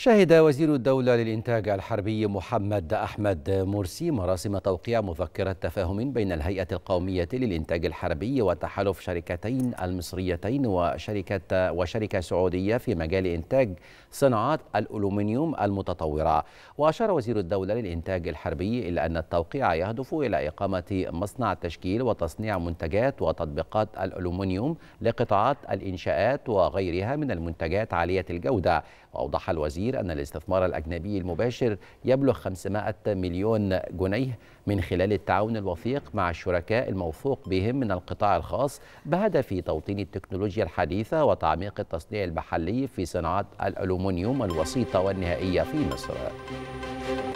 شهد وزير الدولة للإنتاج الحربي محمد أحمد مرسي مراسم توقيع مذكرة تفاهم بين الهيئة القومية للإنتاج الحربي وتحالف شركتين المصريتين وشركة وشركة سعودية في مجال إنتاج صناعات الألومنيوم المتطورة وأشار وزير الدولة للإنتاج الحربي إلى أن التوقيع يهدف إلى إقامة مصنع تشكيل وتصنيع منتجات وتطبيقات الألومنيوم لقطاعات الإنشاءات وغيرها من المنتجات عالية الجودة وأوضح الوزير التقدير أن الاستثمار الأجنبي المباشر يبلغ 500 مليون جنيه من خلال التعاون الوثيق مع الشركاء الموثوق بهم من القطاع الخاص بهدف توطين التكنولوجيا الحديثة وتعميق التصنيع المحلي في صناعة الألومنيوم الوسيطة والنهائية في مصر.